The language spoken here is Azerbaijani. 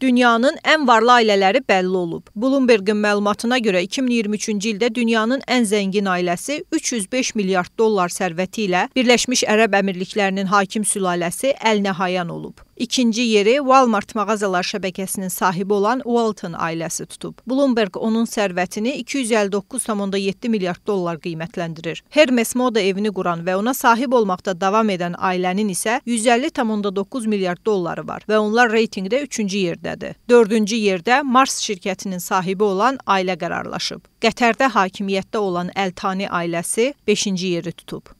Dünyanın ən varlı ailələri bəlli olub. Bloomberg-in məlumatına görə 2023-cü ildə dünyanın ən zəngin ailəsi 305 milyard dollar sərvəti ilə Birləşmiş Ərəb Əmirliklərinin hakim sülaləsi əlnəhayan olub. İkinci yeri Walmart mağazalar şəbəkəsinin sahibi olan Walton ailəsi tutub. Bloomberg onun sərvətini 259,7 milyard dollar qiymətləndirir. Hermes moda evini quran və ona sahib olmaqda davam edən ailənin isə 150,9 milyard dolları var və onlar reytingdə 3-cü yerdədir. 4-cü yerdə Mars şirkətinin sahibi olan ailə qərarlaşıb. Qətərdə hakimiyyətdə olan Əltani ailəsi 5-ci yeri tutub.